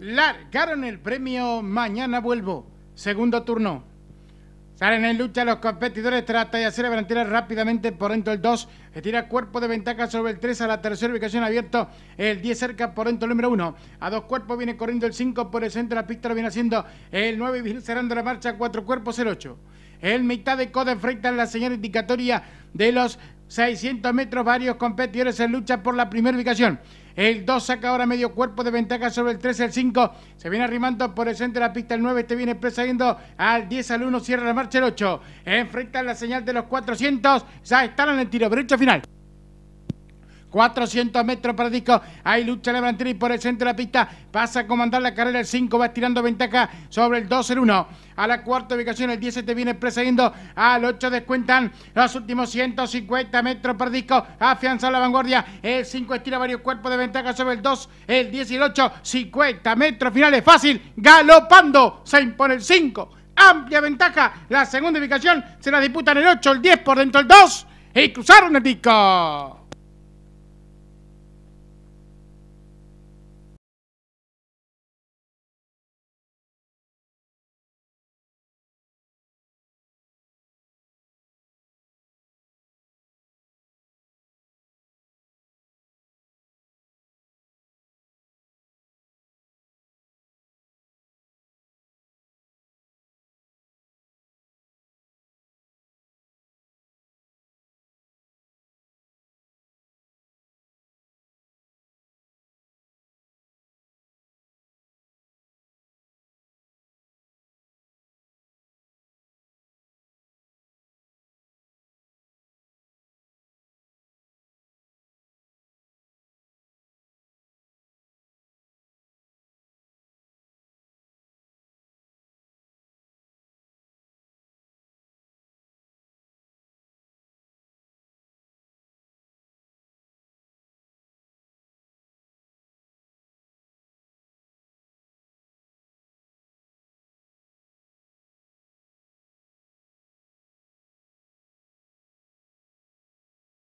largaron el premio Mañana Vuelvo, segundo turno. Salen en lucha los competidores, trata de hacer la rápidamente por dentro el 2, tira cuerpo de ventaja sobre el 3 a la tercera ubicación abierto, el 10 cerca por dentro el número 1, a dos cuerpos viene corriendo el 5 por el centro la pista, lo viene haciendo el 9 y cerrando la marcha, cuatro cuerpos el 8. El mitad de coda enfrenta la señal indicatoria de los 600 metros, varios competidores en lucha por la primera ubicación. El 2 saca ahora medio cuerpo de ventaja sobre el 3, el 5. Se viene arrimando por el centro de la pista el 9. Este viene yendo al 10, al 1. Cierra la marcha el 8. Enfrenta la señal de los 400. Ya están en el tiro. Brecha final. 400 metros para Disco. Hay lucha y por el centro de la pista. Pasa a comandar la carrera el 5. Va estirando ventaja sobre el 2 el 1. A la cuarta ubicación el 10 se te viene precediendo. Al 8 descuentan los últimos 150 metros para Disco. Afianza la vanguardia. El 5 estira varios cuerpos de ventaja sobre el 2. El 10 y el 8, 50 metros finales. Fácil. Galopando. Se impone el 5. Amplia ventaja. La segunda ubicación se la disputan el 8, el 10 por dentro el 2. Y cruzaron el disco.